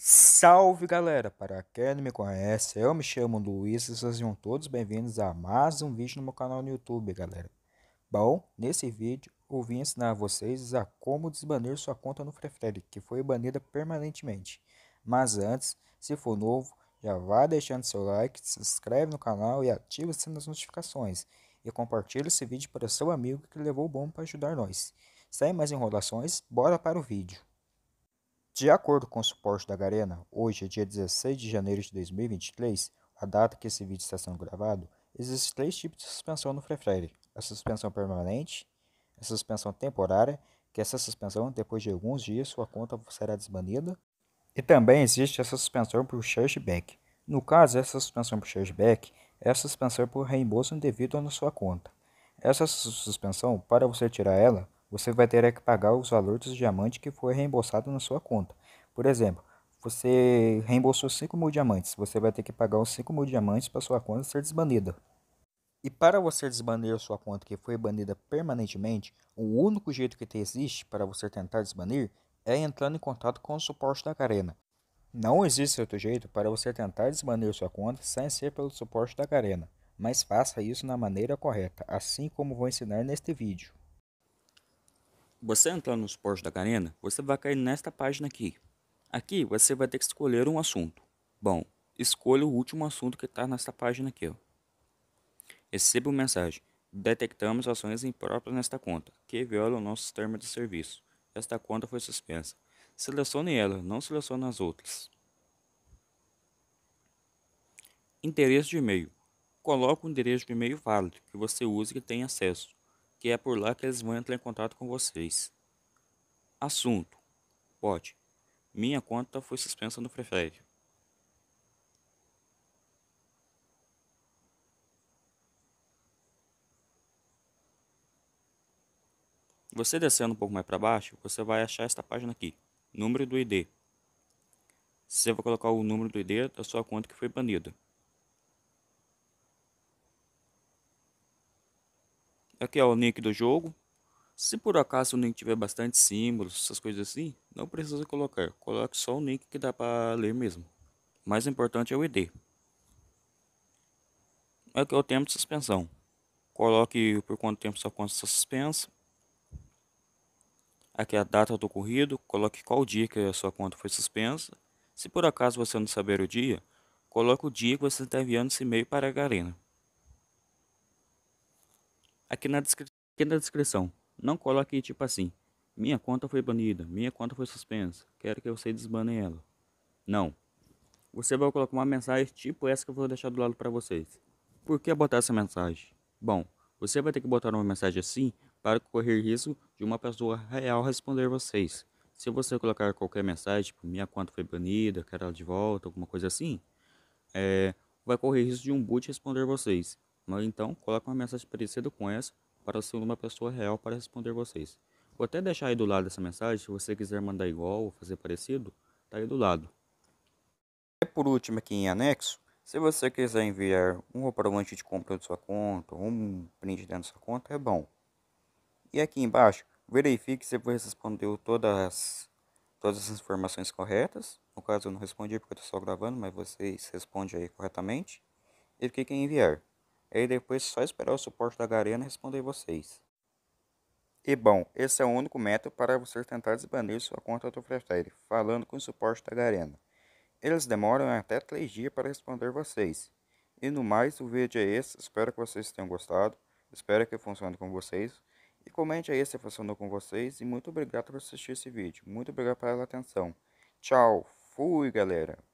Salve galera, para quem não me conhece, eu me chamo Luiz e sejam todos bem-vindos a mais um vídeo no meu canal no YouTube, galera. Bom, nesse vídeo eu vim ensinar a vocês a como desbanir sua conta no Fire, que foi banida permanentemente. Mas antes, se for novo, já vá deixando seu like, se inscreve no canal e ativa o sininho das notificações. E compartilha esse vídeo para seu amigo que levou o bom para ajudar nós. Sem mais enrolações, bora para o vídeo. De acordo com o suporte da Garena, hoje é dia 16 de janeiro de 2023, a data que esse vídeo está sendo gravado, existem três tipos de suspensão no Free A suspensão permanente, a suspensão temporária, que essa suspensão, depois de alguns dias, sua conta será desbanida. E também existe a suspensão por chargeback. No caso, essa suspensão por chargeback é a suspensão por reembolso indevido na sua conta. Essa suspensão, para você tirar ela, você vai ter é que pagar os valores dos diamantes que foi reembolsado na sua conta. Por exemplo, você reembolsou 5 mil diamantes, você vai ter que pagar os 5 mil diamantes para sua conta ser desbanida. E para você desbanir sua conta que foi banida permanentemente, o único jeito que existe para você tentar desbanir é entrando em contato com o suporte da Carena. Não existe outro jeito para você tentar desbanir sua conta sem ser pelo suporte da Carena, mas faça isso na maneira correta, assim como vou ensinar neste vídeo você entrar nos portos da Garena, você vai cair nesta página aqui. Aqui você vai ter que escolher um assunto. Bom, escolha o último assunto que está nesta página aqui. Ó. Receba uma mensagem. Detectamos ações impróprias nesta conta, que violam nossos termos de serviço. Esta conta foi suspensa. Selecione ela, não selecione as outras. Endereço de e-mail. Coloque um endereço de e-mail válido que você use e que tenha acesso que é por lá que eles vão entrar em contato com vocês. Assunto: Pode. Minha conta foi suspensa no Frefred. Você descendo um pouco mais para baixo, você vai achar esta página aqui, número do ID. Você vai colocar o número do ID da sua conta que foi banida. Aqui é o link do jogo. Se por acaso o link tiver bastante símbolos, essas coisas assim, não precisa colocar. Coloque só o link que dá para ler mesmo. O mais importante é o ID. Aqui é o tempo de suspensão. Coloque por quanto tempo sua conta está suspensa. Aqui é a data do ocorrido. Coloque qual dia que a sua conta foi suspensa. Se por acaso você não saber o dia, coloque o dia que você está enviando esse e-mail para a galera aqui na, aqui na descrição. Não coloque tipo assim, minha conta foi banida, minha conta foi suspensa, quero que você desbane ela. Não. Você vai colocar uma mensagem tipo essa que eu vou deixar do lado para vocês. Por que botar essa mensagem? Bom, você vai ter que botar uma mensagem assim para correr risco de uma pessoa real responder vocês. Se você colocar qualquer mensagem, tipo, minha conta foi banida, quero ela de volta, alguma coisa assim, é, vai correr risco de um boot responder vocês mas então coloque uma mensagem parecida com essa para ser uma pessoa real para responder vocês. Vou até deixar aí do lado essa mensagem, se você quiser mandar igual ou fazer parecido, tá aí do lado. E por último aqui em anexo, se você quiser enviar um comprovante de compra de sua conta, ou um print dentro da sua conta, é bom. E aqui embaixo, verifique se você respondeu todas, todas as informações corretas. No caso eu não respondi porque eu estou só gravando, mas vocês respondem aí corretamente. E clique em é enviar. E depois só esperar o suporte da Garena responder vocês. E bom, esse é o único método para você tentar desbanir sua conta do Free Fire, falando com o suporte da Garena. Eles demoram até 3 dias para responder vocês. E no mais, o vídeo é esse, espero que vocês tenham gostado, espero que funcione com vocês. E comente aí se funcionou com vocês e muito obrigado por assistir esse vídeo, muito obrigado pela atenção. Tchau, fui galera!